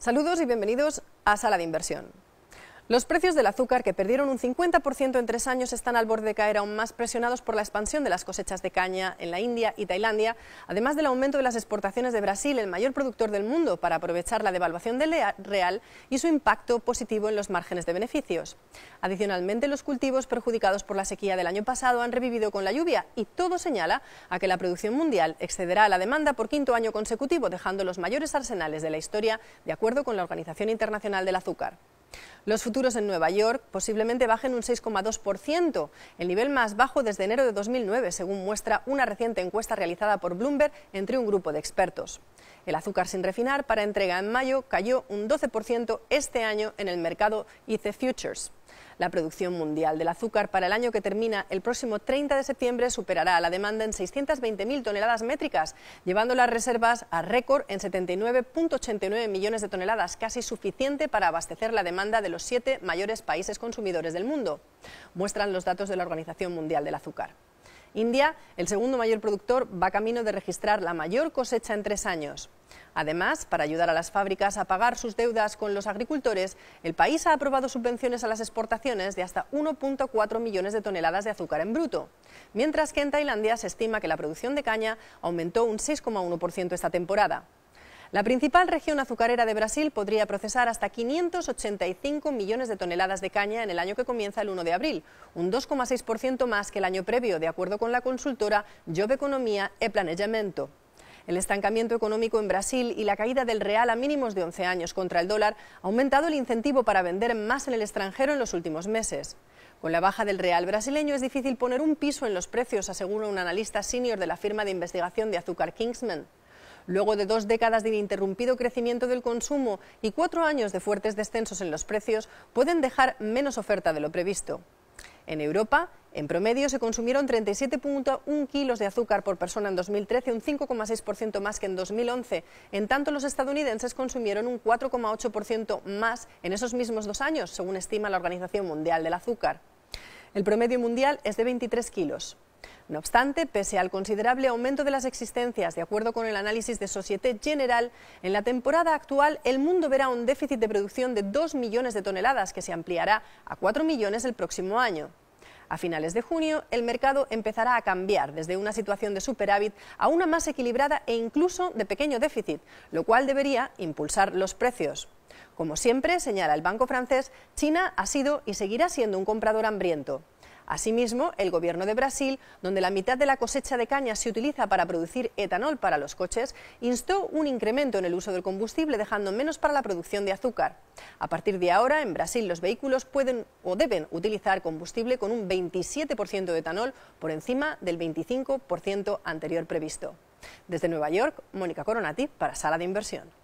Saludos y bienvenidos a Sala de Inversión. Los precios del azúcar, que perdieron un 50% en tres años, están al borde de caer aún más presionados por la expansión de las cosechas de caña en la India y Tailandia, además del aumento de las exportaciones de Brasil, el mayor productor del mundo, para aprovechar la devaluación del real y su impacto positivo en los márgenes de beneficios. Adicionalmente, los cultivos perjudicados por la sequía del año pasado han revivido con la lluvia y todo señala a que la producción mundial excederá la demanda por quinto año consecutivo, dejando los mayores arsenales de la historia, de acuerdo con la Organización Internacional del Azúcar. Los futuros en Nueva York posiblemente bajen un 6,2%, el nivel más bajo desde enero de 2009, según muestra una reciente encuesta realizada por Bloomberg entre un grupo de expertos. El azúcar sin refinar para entrega en mayo cayó un 12% este año en el mercado ICE Futures. La producción mundial del azúcar para el año que termina el próximo 30 de septiembre superará la demanda en 620.000 toneladas métricas, llevando las reservas a récord en 79.89 millones de toneladas, casi suficiente para abastecer la demanda de los siete mayores países consumidores del mundo, muestran los datos de la Organización Mundial del Azúcar. India, el segundo mayor productor, va camino de registrar la mayor cosecha en tres años. Además, para ayudar a las fábricas a pagar sus deudas con los agricultores, el país ha aprobado subvenciones a las exportaciones de hasta 1.4 millones de toneladas de azúcar en bruto, mientras que en Tailandia se estima que la producción de caña aumentó un 6,1% esta temporada. La principal región azucarera de Brasil podría procesar hasta 585 millones de toneladas de caña en el año que comienza el 1 de abril, un 2,6% más que el año previo, de acuerdo con la consultora Job Economía e Planejamento. El estancamiento económico en Brasil y la caída del real a mínimos de 11 años contra el dólar ha aumentado el incentivo para vender más en el extranjero en los últimos meses. Con la baja del real brasileño es difícil poner un piso en los precios, asegura un analista senior de la firma de investigación de azúcar Kingsman. Luego de dos décadas de ininterrumpido crecimiento del consumo y cuatro años de fuertes descensos en los precios, pueden dejar menos oferta de lo previsto. En Europa, en promedio, se consumieron 37.1 kilos de azúcar por persona en 2013, un 5,6% más que en 2011. En tanto, los estadounidenses consumieron un 4,8% más en esos mismos dos años, según estima la Organización Mundial del Azúcar. El promedio mundial es de 23 kilos. No obstante, pese al considerable aumento de las existencias, de acuerdo con el análisis de Societe General, en la temporada actual el mundo verá un déficit de producción de 2 millones de toneladas que se ampliará a 4 millones el próximo año. A finales de junio, el mercado empezará a cambiar desde una situación de superávit a una más equilibrada e incluso de pequeño déficit, lo cual debería impulsar los precios. Como siempre, señala el banco francés, China ha sido y seguirá siendo un comprador hambriento. Asimismo, el gobierno de Brasil, donde la mitad de la cosecha de caña se utiliza para producir etanol para los coches, instó un incremento en el uso del combustible, dejando menos para la producción de azúcar. A partir de ahora, en Brasil los vehículos pueden o deben utilizar combustible con un 27% de etanol por encima del 25% anterior previsto. Desde Nueva York, Mónica Coronati para Sala de Inversión.